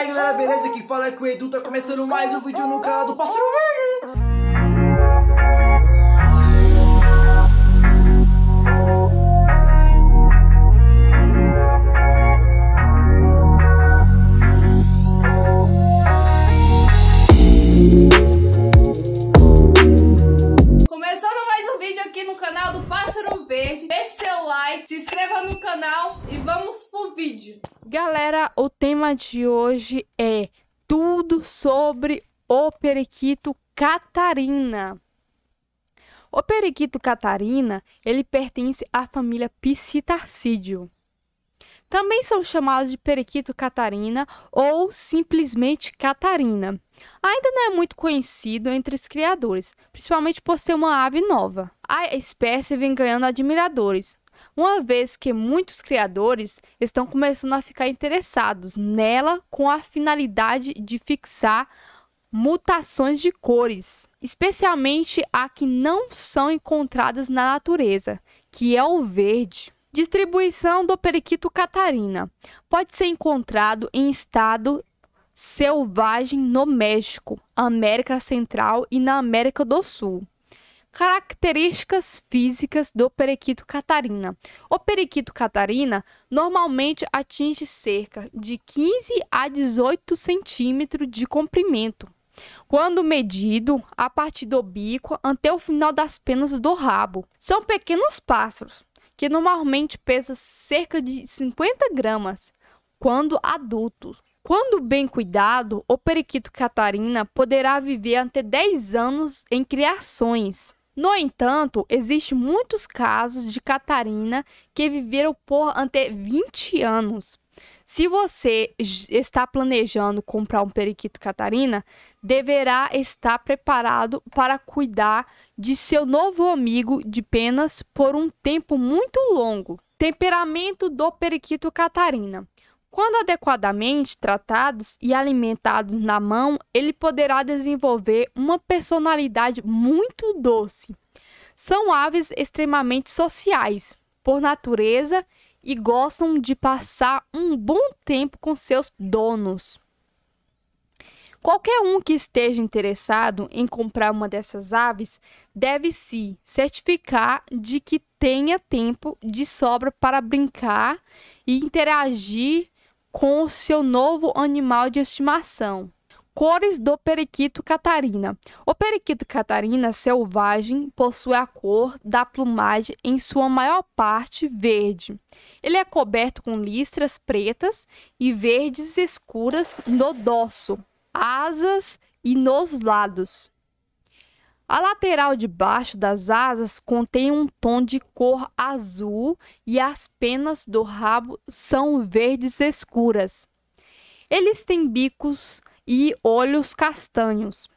aí galera, beleza? que fala é que o Edu, tá começando mais um vídeo no canal do Pastor Verde galera, o tema de hoje é tudo sobre o periquito Catarina. O periquito Catarina, ele pertence à família Psittacídeo. Também são chamados de periquito Catarina ou simplesmente Catarina. Ainda não é muito conhecido entre os criadores, principalmente por ser uma ave nova. A espécie vem ganhando admiradores, uma vez que muitos criadores estão começando a ficar interessados nela com a finalidade de fixar mutações de cores, especialmente a que não são encontradas na natureza, que é o verde. Distribuição do periquito catarina. Pode ser encontrado em estado selvagem no México, América Central e na América do Sul. Características físicas do periquito catarina. O periquito catarina normalmente atinge cerca de 15 a 18 centímetros de comprimento, quando medido a partir do bico até o final das penas do rabo. São pequenos pássaros que normalmente pesam cerca de 50 gramas quando adultos. Quando bem cuidado, o periquito catarina poderá viver até 10 anos em criações. No entanto, existem muitos casos de Catarina que viveram por até 20 anos. Se você está planejando comprar um periquito Catarina, deverá estar preparado para cuidar de seu novo amigo de penas por um tempo muito longo. Temperamento do periquito Catarina. Quando adequadamente tratados e alimentados na mão, ele poderá desenvolver uma personalidade muito doce. São aves extremamente sociais, por natureza, e gostam de passar um bom tempo com seus donos. Qualquer um que esteja interessado em comprar uma dessas aves deve se certificar de que tenha tempo de sobra para brincar e interagir com seu novo animal de estimação. Cores do periquito catarina. O periquito catarina selvagem possui a cor da plumagem em sua maior parte verde. Ele é coberto com listras pretas e verdes escuras no dorso, asas e nos lados. A lateral de baixo das asas contém um tom de cor azul e as penas do rabo são verdes escuras. Eles têm bicos e olhos castanhos.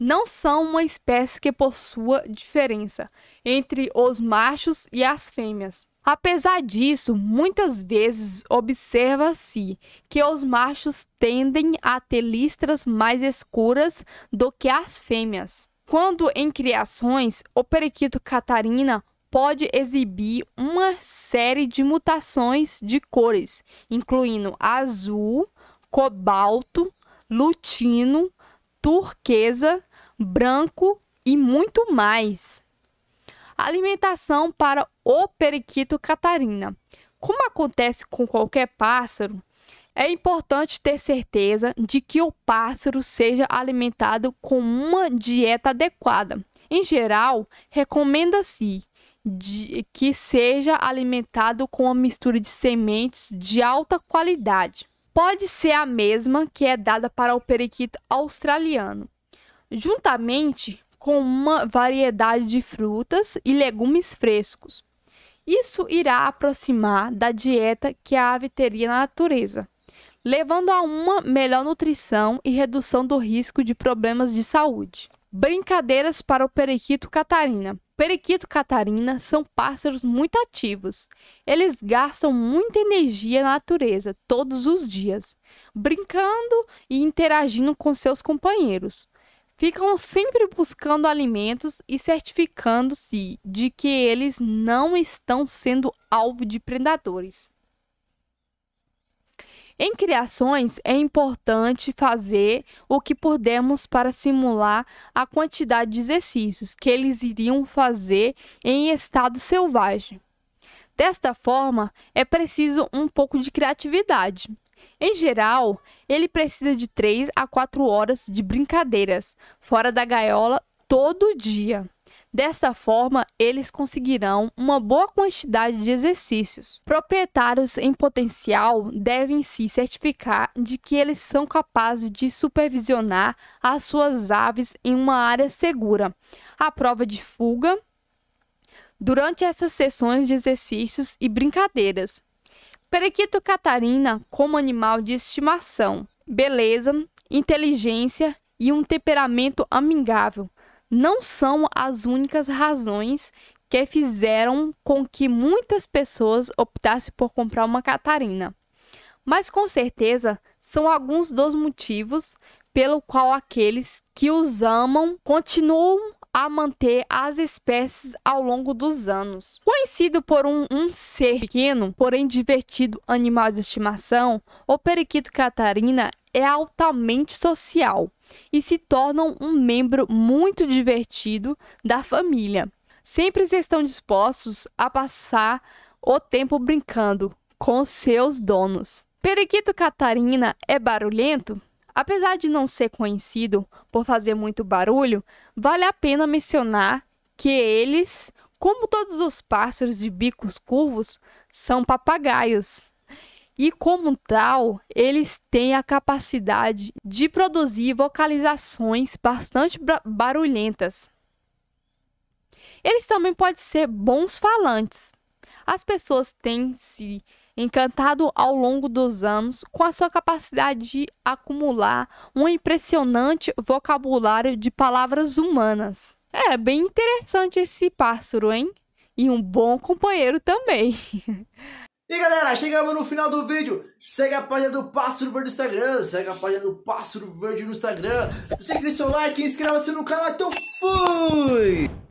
Não são uma espécie que possua diferença entre os machos e as fêmeas. Apesar disso, muitas vezes observa-se que os machos tendem a ter listras mais escuras do que as fêmeas. Quando em criações, o periquito catarina pode exibir uma série de mutações de cores, incluindo azul, cobalto, lutino, turquesa, branco e muito mais. Alimentação para o periquito catarina. Como acontece com qualquer pássaro, é importante ter certeza de que o pássaro seja alimentado com uma dieta adequada. Em geral, recomenda-se que seja alimentado com uma mistura de sementes de alta qualidade. Pode ser a mesma que é dada para o periquito australiano, juntamente com uma variedade de frutas e legumes frescos. Isso irá aproximar da dieta que a ave teria na natureza levando a uma melhor nutrição e redução do risco de problemas de saúde. Brincadeiras para o periquito catarina. Periquito catarina são pássaros muito ativos. Eles gastam muita energia na natureza todos os dias, brincando e interagindo com seus companheiros. Ficam sempre buscando alimentos e certificando-se de que eles não estão sendo alvo de predadores. Em criações, é importante fazer o que pudermos para simular a quantidade de exercícios que eles iriam fazer em estado selvagem. Desta forma, é preciso um pouco de criatividade. Em geral, ele precisa de 3 a 4 horas de brincadeiras fora da gaiola todo dia. Desta forma, eles conseguirão uma boa quantidade de exercícios. Proprietários em potencial devem se certificar de que eles são capazes de supervisionar as suas aves em uma área segura. A prova de fuga durante essas sessões de exercícios e brincadeiras. Periquito Catarina como animal de estimação. Beleza, inteligência e um temperamento amigável não são as únicas razões que fizeram com que muitas pessoas optassem por comprar uma Catarina. Mas com certeza são alguns dos motivos pelo qual aqueles que os amam continuam a manter as espécies ao longo dos anos. Conhecido por um, um ser pequeno, porém divertido animal de estimação, o periquito catarina é altamente social e se tornam um membro muito divertido da família. Sempre estão dispostos a passar o tempo brincando com seus donos. Periquito Catarina é barulhento? Apesar de não ser conhecido por fazer muito barulho, vale a pena mencionar que eles, como todos os pássaros de bicos curvos, são papagaios. E como tal, eles têm a capacidade de produzir vocalizações bastante barulhentas. Eles também podem ser bons falantes. As pessoas têm se encantado ao longo dos anos com a sua capacidade de acumular um impressionante vocabulário de palavras humanas. É bem interessante esse pássaro, hein? E um bom companheiro também. E galera, chegamos no final do vídeo. Segue a página do Pássaro Verde no Instagram. Segue a página do Pássaro Verde no Instagram. Deixe seu like e inscreva-se no canal. Então fui!